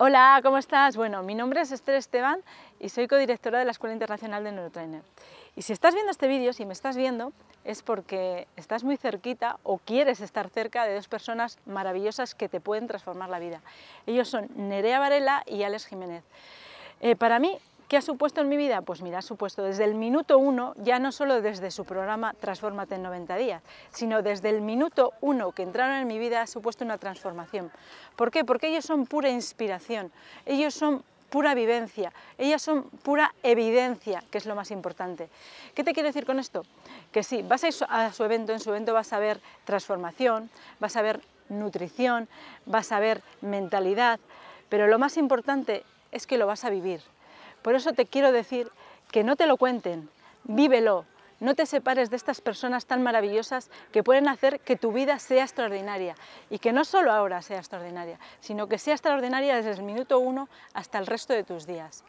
Hola, ¿cómo estás? Bueno, mi nombre es Esther Esteban y soy codirectora de la Escuela Internacional de Neurotrainer. Y si estás viendo este vídeo, si me estás viendo, es porque estás muy cerquita o quieres estar cerca de dos personas maravillosas que te pueden transformar la vida. Ellos son Nerea Varela y Alex Jiménez. Eh, para mí, ¿Qué ha supuesto en mi vida? Pues mira, ha supuesto desde el minuto uno, ya no solo desde su programa Transformate en 90 días, sino desde el minuto uno que entraron en mi vida ha supuesto una transformación. ¿Por qué? Porque ellos son pura inspiración, ellos son pura vivencia, ellas son pura evidencia, que es lo más importante. ¿Qué te quiero decir con esto? Que sí, vas a su evento, en su evento vas a ver transformación, vas a ver nutrición, vas a ver mentalidad, pero lo más importante es que lo vas a vivir, por eso te quiero decir que no te lo cuenten, vívelo, no te separes de estas personas tan maravillosas que pueden hacer que tu vida sea extraordinaria y que no solo ahora sea extraordinaria, sino que sea extraordinaria desde el minuto uno hasta el resto de tus días.